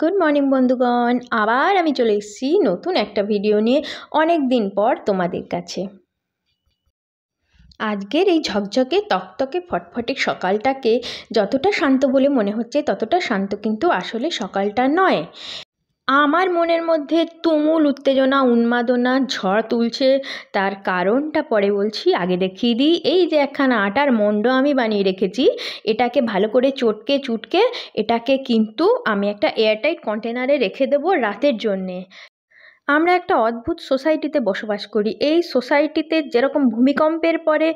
Good morning বন্ধুগণ আবার আমি চলে এসেছি নতুন একটা ভিডিও নিয়ে অনেক দিন পর তোমাদের কাছে আজকের এই ঝকঝকে তকতকে ফটফটে সকালটাকে যতটা শান্ত বলে মনে হচ্ছে ততটা শান্ত কিন্তু আসলে সকালটা নয় আমার মনের মধ্যে তুমুল উত্তেজনা উন্মাদনা ঝড় তুলছে তার কারণটা পরে বলছি আগে দেখিয়ে দিই এই যে একখানা আটার মণ্ড আমি বানিয়ে রেখেছি এটাকে ভালো করে চটকে চুটকে এটাকে কিন্তু আমি একটা এয়ারটাইট কন্টেনারে রেখে দেবো রাতের জন্যে আমরা একটা অদ্ভুত সোসাইটিতে বসবাস করি এই সোসাইটিতে যেরকম ভূমিকম্পের পরে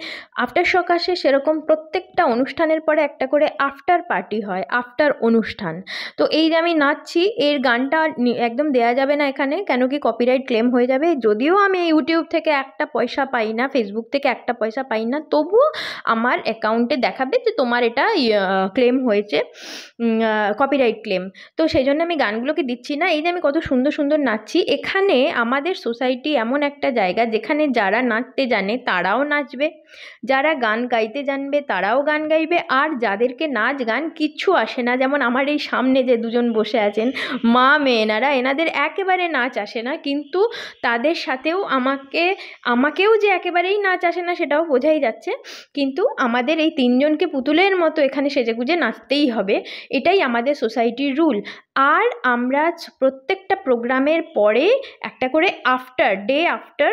আফটার শক আসে সেরকম প্রত্যেকটা অনুষ্ঠানের পরে একটা করে আফটার পার্টি হয় আফটার অনুষ্ঠান তো এই যে আমি নাচছি এর গানটা একদম দেয়া যাবে না এখানে কেন কি কপিরাইট ক্লেম হয়ে যাবে যদিও আমি ইউটিউব থেকে একটা পয়সা পাই না ফেসবুক থেকে একটা পয়সা পাই না তবুও আমার অ্যাকাউন্টে দেখাবে যে তোমার এটা ক্লেম ইয়ে, হয়েছে কপিরাইট ক্লেম তো সেই জন্য আমি গানগুলোকে দিচ্ছি না এই যে আমি কত সুন্দর সুন্দর নাচছি এখানে এখানে আমাদের সোসাইটি এমন একটা জায়গা যেখানে যারা নাচতে জানে তারাও নাচবে যারা গান গাইতে জানবে তারাও গান গাইবে আর যাদেরকে নাচ গান কিচ্ছু আসে না যেমন আমার এই সামনে যে দুজন বসে আছেন মা মেয়েনারা এনাদের একেবারে নাচ আসে না কিন্তু তাদের সাথেও আমাকে আমাকেও যে একেবারেই নাচ আসে না সেটাও বোঝাই যাচ্ছে কিন্তু আমাদের এই তিনজনকে পুতুলের মতো এখানে সেজেগুজে নাচতেই হবে এটাই আমাদের সোসাইটির রুল আর আমরা প্রত্যেকটা প্রোগ্রামের পরে একটা করে আফটার ডে আফটার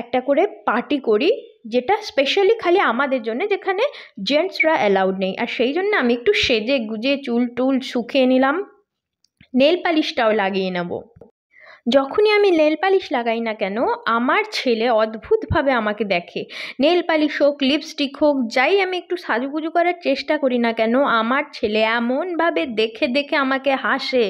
একটা করে পার্টি করি যেটা স্পেশালি খালি আমাদের জন্য যেখানে জেন্টসরা অ্যালাউড নেই আর সেই জন্য আমি একটু সেজে গুজে চুল টুল শুকিয়ে নিলাম নেল পালিশটাও লাগিয়ে নেবো যখনই আমি নেল পালিশ লাগাই না কেন আমার ছেলে অদ্ভুতভাবে আমাকে দেখে নেল পালিশ হোক লিপস্টিক হোক যাই আমি একটু সাজুগুজু করার চেষ্টা করি না কেন আমার ছেলে এমনভাবে দেখে দেখে আমাকে হাসে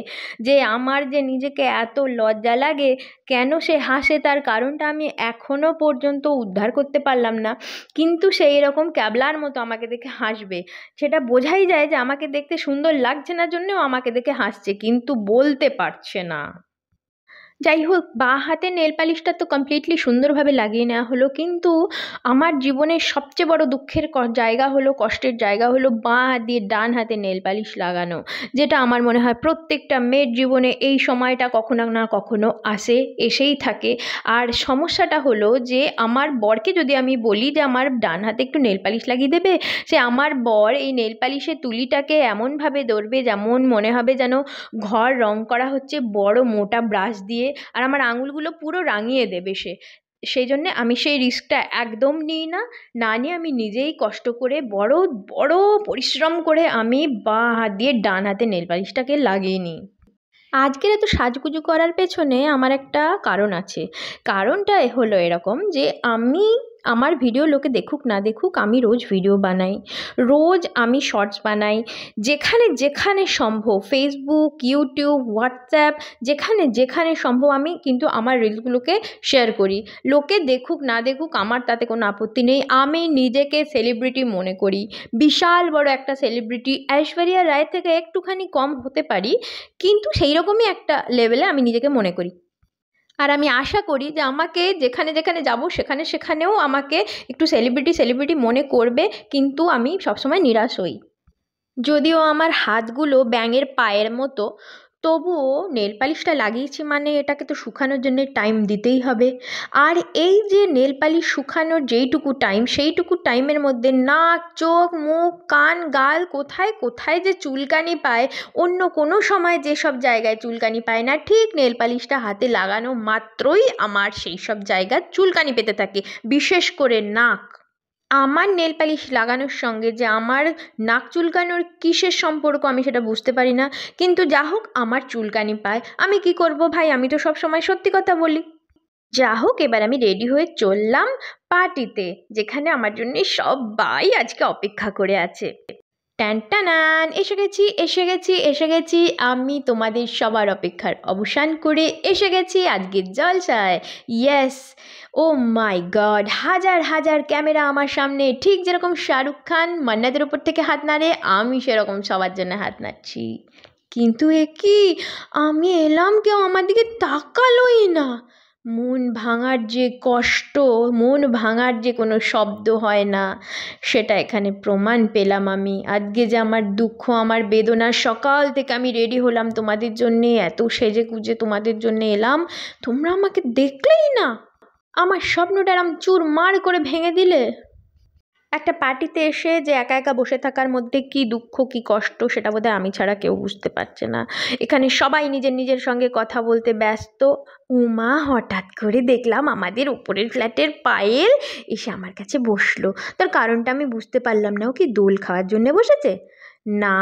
যে আমার যে নিজেকে এত লজ্জা লাগে কেন সে হাসে তার কারণটা আমি এখনও পর্যন্ত উদ্ধার করতে পারলাম না কিন্তু সেই রকম ক্যাবলার মতো আমাকে দেখে হাসবে সেটা বোঝাই যায় যে আমাকে দেখতে সুন্দর লাগছে না জন্যও আমাকে দেখে হাসছে কিন্তু বলতে পারছে না যাই হোক বা হাতে নেল পালিশটা তো কমপ্লিটলি সুন্দরভাবে লাগিয়ে নেওয়া হলো কিন্তু আমার জীবনের সবচেয়ে বড় দুঃখের জায়গা হলো কষ্টের জায়গা হলো বাঁ হাত দিয়ে ডান হাতে নেল পালিশ লাগানো যেটা আমার মনে হয় প্রত্যেকটা মেয়ের জীবনে এই সময়টা কখনো না কখনো আসে এসেই থাকে আর সমস্যাটা হলো যে আমার বরকে যদি আমি বলি যে আমার ডান হাতে একটু নেল পালিশ লাগিয়ে দেবে সে আমার বর এই নেল পালিশের তুলিটাকে এমনভাবে দৌড়বে যেমন মনে হবে যেন ঘর রং করা হচ্ছে বড় মোটা ব্রাশ দিয়ে আর আমার আঙুলগুলো পুরো রাঙিয়ে দেবে সে সেই জন্যে আমি সেই রিস্কটা একদম নিই না না নিয়ে আমি নিজেই কষ্ট করে বড় বড় পরিশ্রম করে আমি বা হাত দিয়ে ডান হাতে নেল লাগিয়ে নিই আজকের এত সাজগুজু করার পেছনে আমার একটা কারণ আছে কারণটা হলো এরকম যে আমি আমার ভিডিও লোকে দেখুক না দেখুক আমি রোজ ভিডিও বানাই রোজ আমি শর্টস বানাই যেখানে যেখানে সম্ভব ফেসবুক ইউটিউব হোয়াটসঅ্যাপ যেখানে যেখানে সম্ভব আমি কিন্তু আমার রিলসগুলোকে শেয়ার করি লোকে দেখুক না দেখুক আমার তাতে কোনো আপত্তি নেই আমি নিজেকে সেলিব্রিটি মনে করি বিশাল বড় একটা সেলিব্রিটি ঐশ্বরিয়া রায় থেকে একটুখানি কম হতে পারি কিন্তু সেই রকমই একটা লেভেলে আমি নিজেকে মনে করি আর আমি আশা করি যে আমাকে যেখানে যেখানে যাব সেখানে সেখানেও আমাকে একটু সেলিব্রিটি সেলিব্রিটি মনে করবে কিন্তু আমি সবসময় নিরাশ হই যদিও আমার হাতগুলো ব্যাঙের পায়ের মতো তবুও নেল পালিশটা লাগিয়েছি মানে এটাকে তো শুকানোর জন্য টাইম দিতেই হবে আর এই যে নেল পালিশ শুকানোর যেইটুকু টাইম সেইটুকু টাইমের মধ্যে নাক চোখ মুখ কান গাল কোথায় কোথায় যে চুলকানি পায় অন্য কোনো সময় যেসব জায়গায় চুলকানি পায় না ঠিক নেল পালিশটা হাতে লাগানো মাত্রই আমার সেই সব জায়গার চুলকানি পেতে থাকে বিশেষ করে নাক আমার নেল পালিশ লাগানোর সঙ্গে যে আমার নাক চুলকানোর কিসের সম্পর্ক আমি সেটা বুঝতে পারি না কিন্তু যা হোক আমার চুলকানি পায় আমি কি করব ভাই আমি তো সব সময় সত্যি কথা বলি যা হোক এবার আমি রেডি হয়ে চললাম পার্টিতে যেখানে আমার জন্য সবাই আজকে অপেক্ষা করে আছে ট্যান টানান এসে গেছি এসে গেছি এসে গেছি আমি তোমাদের সবার অপেক্ষার অবসান করে এসে গেছি আজকের জলসায় ইয়েস ও মাই গড হাজার হাজার ক্যামেরা আমার সামনে ঠিক যেরকম শাহরুখ খান মান্নাদের ওপর থেকে হাত নাড়ে আমি সেরকম সবার জন্য হাত নাড়ছি কিন্তু এ কি আমি এলাম কেউ আমার দিকে তাকালোই না মন ভাঙার যে কষ্ট মন ভাঙার যে কোনো শব্দ হয় না সেটা এখানে প্রমাণ পেলাম আমি আজকে যে আমার দুঃখ আমার বেদনা সকাল থেকে আমি রেডি হলাম তোমাদের জন্যে এত সেজে কুজে তোমাদের জন্য এলাম তোমরা আমাকে দেখলেই না আমার স্বপ্নটা এরম চুরমার করে ভেঙে দিলে একটা পার্টিতে এসে যে একা একা বসে থাকার মধ্যে কি দুঃখ কি কষ্ট সেটা বোধহয় আমি ছাড়া কেউ বুঝতে পারছে না এখানে সবাই নিজের নিজের সঙ্গে কথা বলতে ব্যস্ত উমা হঠাৎ করে দেখলাম আমাদের উপরের ফ্ল্যাটের পায়েল এসে আমার কাছে বসলো তার কারণটা আমি বুঝতে পারলাম না ও কি দোল খাওয়ার জন্যে বসেছে না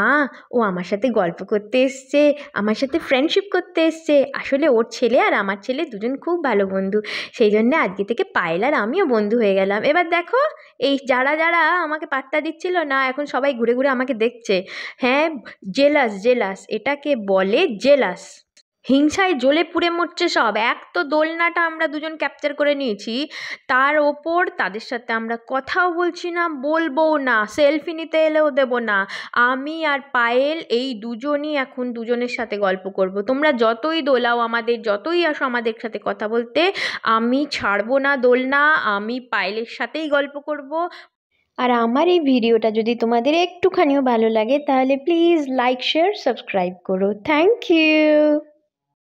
ও আমার সাথে গল্প করতে এসছে আমার সাথে ফ্রেন্ডশিপ করতে এসছে আসলে ওর ছেলে আর আমার ছেলে দুজন খুব ভালো বন্ধু সেই জন্যে আজকে থেকে পায়েল আর আমিও বন্ধু হয়ে গেলাম এবার দেখো এই যারা যারা আমাকে পাত্তা দিচ্ছিল না এখন সবাই ঘুরে ঘুরে আমাকে দেখছে হ্যাঁ জেলাস জেলাস এটাকে বলে জেলাস হিংসায় জ্বলে পুড়ে মরছে সব এক তো দোলনাটা আমরা দুজন ক্যাপচার করে নিয়েছি তার ওপর তাদের সাথে আমরা কথাও বলছি না বলবো না সেলফি নিতে এলেও দেবো না আমি আর পায়েল এই দুজনই এখন দুজনের সাথে গল্প করব। তোমরা যতই দোলাও আমাদের যতই আসো আমাদের সাথে কথা বলতে আমি ছাড়বো না দোলনা আমি পায়েলের সাথেই গল্প করব। আর আমার এই ভিডিওটা যদি তোমাদের একটুখানিও ভালো লাগে তাহলে প্লিজ লাইক শেয়ার সাবস্ক্রাইব করো থ্যাংক ইউ